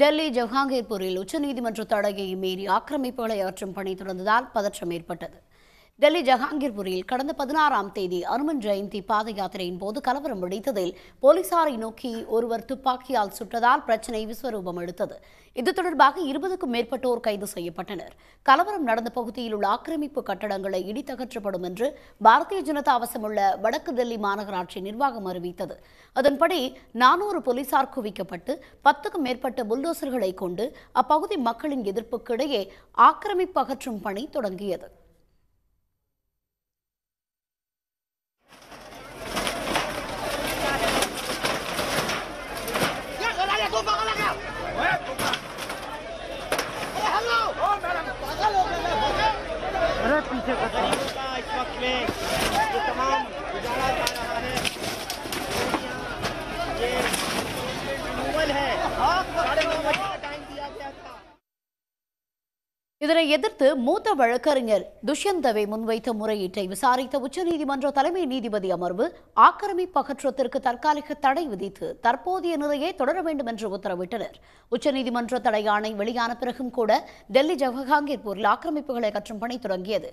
டெல்லி ஜஹாங்கீர்பூரில் உச்சநீதிமன்ற தடையை மீறி ஆக்கிரமிப்புகளை அகற்றும் பணி தொடர்ந்ததால் பதற்றம் ஏற்பட்டது டெல்லி ஜஹாங்கீர்புரியில் கடந்த பதினாறாம் தேதி அனுமன் ஜெயந்தி பாத யாத்திரையின் போது கலவரம் வெடித்ததில் போலீசாரை நோக்கி ஒருவர் துப்பாக்கியால் சுட்டதால் பிரச்சினை விஸ்வரூபம் எடுத்தது இது தொடர்பாக இருபதுக்கும் மேற்பட்டோர் கைது செய்யப்பட்டனர் கலவரம் நடந்த பகுதியில் உள்ள ஆக்கிரமிப்பு கட்டடங்களை இடித்தகற்றப்படும் என்று பாரதிய ஜனதா அவசமுள்ள வடக்கு டெல்லி மாநகராட்சி நிர்வாகம் அறிவித்தது அதன்படி நானூறு போலீசார் குவிக்கப்பட்டு பத்துக்கும் மேற்பட்ட புல்டோசர்களை கொண்டு அப்பகுதி மக்களின் எதிர்ப்புக்கிடையே ஆக்கிரமிப்பு அகற்றும் பணி தொடங்கியது இதனை எதிர்த்து மூத்த வழக்கறிஞர் துஷ்யந்தவை முன்வைத்த முறையீட்டை விசாரித்த உச்சநீதிமன்ற தலைமை நீதிபதி அமர்வு ஆக்கிரமிப்பு அகற்றத்திற்கு தற்காலிக தடை விதித்து தற்போதைய நிலையை தொடர வேண்டும் என்று உத்தரவிட்டனர் உச்சநீதிமன்ற தடை ஆணை வெளியான பிறகும் கூட டெல்லி ஜவஹாங்கீர்பூரில் ஆக்கிரமிப்புகளை அகற்றும் பணி தொடங்கியது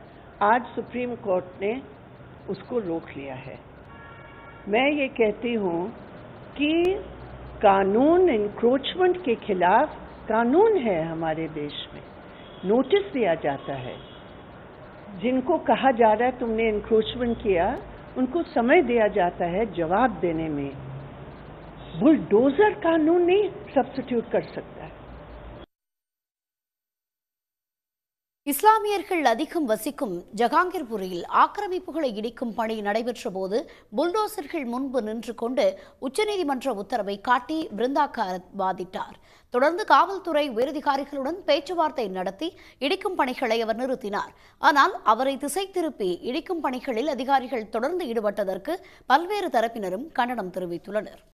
आज सुप्रीम कोर्ट ने उसको रोक लिया है मैं ये कहती हूँ कि कानून इंक्रोचमेंट के खिलाफ कानून है हमारे देश में नोटिस दिया जाता है जिनको कहा जा रहा है तुमने इंक्रोचमेंट किया उनको समय दिया जाता है जवाब देने में बुलडोजर कानून नहीं सब्सिट्यूट कर सकता है இஸ்லாமியர்கள் அதிகம் வசிக்கும் ஜஹாங்கீர்புரியில் ஆக்கிரமிப்புகளை இடிக்கும் பணி நடைபெற்ற போது புல்டோசர்கள் முன்பு நின்று கொண்டு உச்சநீதிமன்ற உத்தரவை காட்டி பிருந்தா வாதிட்டார் தொடர்ந்து காவல்துறை உயரதிகாரிகளுடன் பேச்சுவார்த்தை நடத்தி இடிக்கும் பணிகளை அவர் நிறுத்தினார் ஆனால் அவரை திசை திருப்பி இடிக்கும் பணிகளில் அதிகாரிகள் தொடர்ந்து ஈடுபட்டதற்கு பல்வேறு தரப்பினரும் கண்டனம் தெரிவித்துள்ளனர்